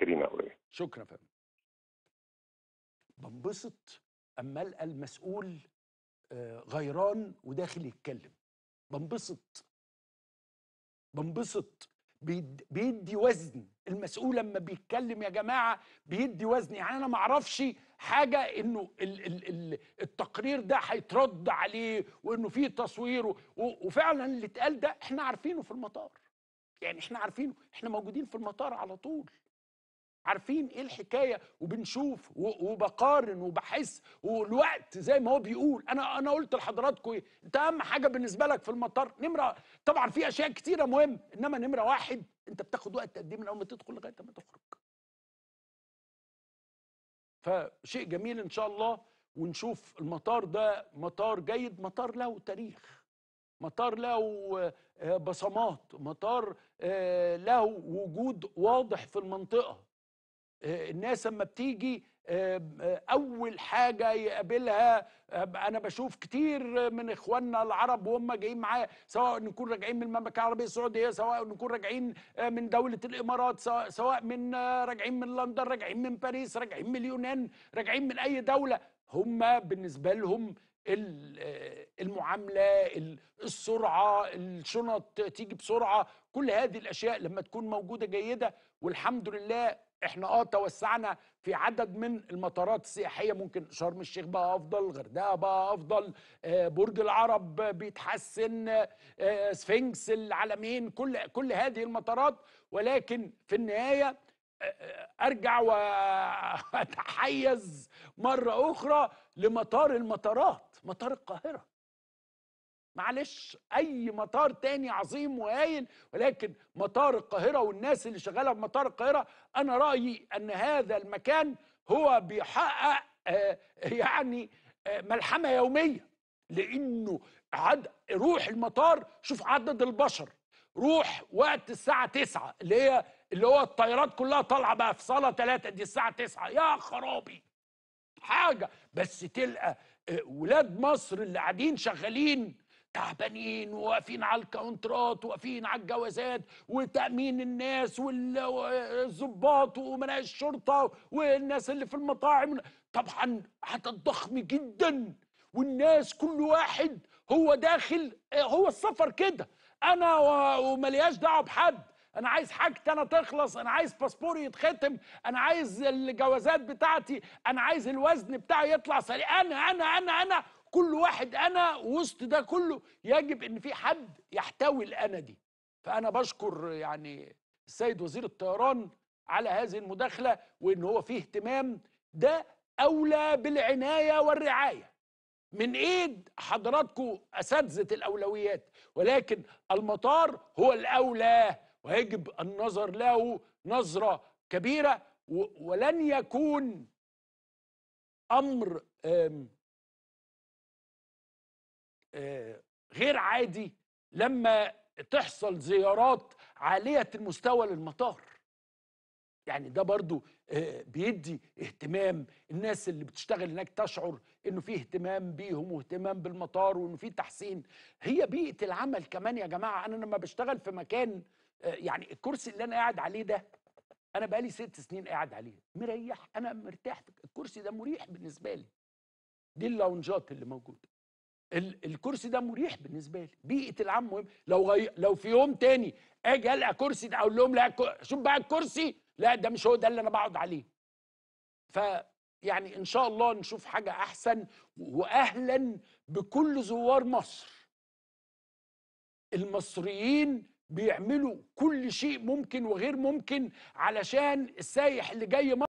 كريمه قويه شكرا فندم بنبسط اما القى المسؤول آه، غيران وداخل يتكلم بنبسط بنبسط بيدي وزن المسؤول لما بيتكلم يا جماعه بيدي وزن يعني انا ما اعرفش حاجه انه ال ال ال التقرير ده هيترد عليه وانه في تصوير وفعلا اللي اتقال ده احنا عارفينه في المطار يعني احنا عارفينه احنا موجودين في المطار على طول عارفين ايه الحكايه وبنشوف وبقارن وبحس والوقت زي ما هو بيقول انا انا قلت لحضراتكم ايه انت اهم حاجه بالنسبه لك في المطار نمره طبعا في اشياء كتيره مهم انما نمره واحد انت بتاخد وقت قد إيه من اول ما تدخل لغايه ما تخرج فشيء جميل ان شاء الله ونشوف المطار ده مطار جيد مطار له تاريخ مطار له آه، بصمات مطار آه، له وجود واضح في المنطقه آه، الناس لما بتيجي آه، آه، اول حاجه يقابلها انا بشوف كتير من اخواننا العرب وهم جايين معايا سواء نكون راجعين من المملكه العربيه السعوديه سواء نكون راجعين من دوله الامارات سواء من راجعين من لندن راجعين من باريس راجعين من اليونان راجعين من اي دوله هم بالنسبه لهم آه، المعامله السرعه الشنط تيجي بسرعه كل هذه الاشياء لما تكون موجوده جيده والحمد لله احنا اه توسعنا في عدد من المطارات السياحيه ممكن شرم الشيخ بقى افضل غردقه بقى افضل آه، برج العرب بيتحسن آه، سفنكس العلمين كل كل هذه المطارات ولكن في النهايه ارجع واتحيز مره اخرى لمطار المطارات مطار القاهره معلش اي مطار تاني عظيم وهايل ولكن مطار القاهره والناس اللي شغاله في مطار القاهره انا رايي ان هذا المكان هو بيحقق آه، يعني آه، ملحمه يوميه لانه عد روح المطار شوف عدد البشر روح وقت الساعه 9 اللي هي اللي هو الطيارات كلها طالعه بقى في صاله 3 دي الساعه 9 يا خرابي حاجه بس تلقى آه، ولاد مصر اللي قاعدين شغالين تعبانين وواقفين على الكونترات واقفين على الجوازات وتامين الناس والظباط وامناء الشرطه والناس اللي في المطاعم طبعا هتضخم جدا والناس كل واحد هو داخل آه، هو السفر كده انا وملياش دعوه بحد انا عايز حاجتي انا تخلص انا عايز باسبوري يتختم انا عايز الجوازات بتاعتي انا عايز الوزن بتاعي يطلع سريع انا انا انا انا كل واحد انا وسط ده كله يجب ان في حد يحتوي الانا دي فانا بشكر يعني السيد وزير الطيران على هذه المداخله وان هو فيه اهتمام ده اولى بالعنايه والرعايه من ايد حضراتكم اساتذه الاولويات ولكن المطار هو الاولى ويجب النظر له نظرة كبيرة ولن يكون أمر غير عادي لما تحصل زيارات عالية المستوى للمطار يعني ده برضو بيدي اهتمام الناس اللي بتشتغل هناك تشعر انه في اهتمام بيهم واهتمام بالمطار وانه في تحسين هي بيئه العمل كمان يا جماعه انا لما بشتغل في مكان آه، يعني الكرسي اللي انا قاعد عليه ده انا بقالي ست سنين قاعد عليه مريح انا مرتاح الكرسي ده مريح بالنسبه لي دي اللونجات اللي موجوده الكرسي ده مريح بالنسبه لي بيئه العام مهم لو غي... لو في يوم تاني اجي القى كرسي ده اقول لهم لا شوف بقى الكرسي لا ده مش هو ده اللي انا بقعد عليه ف يعني ان شاء الله نشوف حاجه احسن واهلا بكل زوار مصر المصريين بيعملوا كل شيء ممكن وغير ممكن علشان السايح اللي جاي